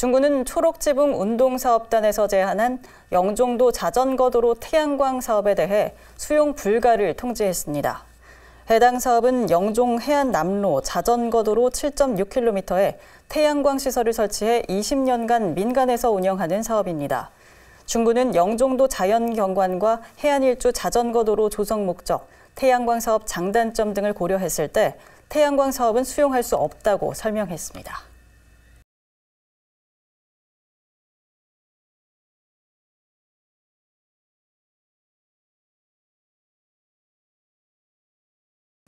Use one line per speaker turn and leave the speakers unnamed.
중구는 초록지붕 운동사업단에서 제안한 영종도 자전거도로 태양광 사업에 대해 수용 불가를 통지했습니다. 해당 사업은 영종 해안 남로 자전거도로 7.6km에 태양광 시설을 설치해 20년간 민간에서 운영하는 사업입니다. 중구는 영종도 자연경관과 해안일주 자전거도로 조성 목적, 태양광 사업 장단점 등을 고려했을 때 태양광 사업은 수용할 수 없다고 설명했습니다.